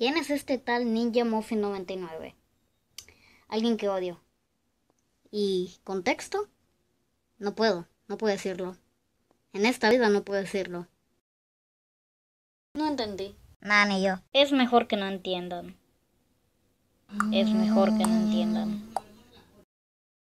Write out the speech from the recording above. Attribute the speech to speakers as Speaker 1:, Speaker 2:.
Speaker 1: ¿Quién es este tal Ninja Muffin 99? Alguien que odio. ¿Y contexto? No puedo, no puedo decirlo. En esta vida no puedo decirlo.
Speaker 2: No entendí.
Speaker 1: Nada, ni yo. Es mejor
Speaker 2: que no entiendan.
Speaker 3: Es mejor que no entiendan.